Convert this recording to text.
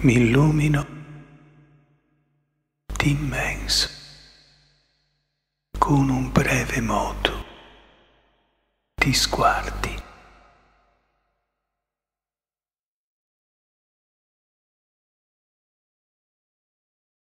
mi illumino d'immenso con un breve moto ti sguardi.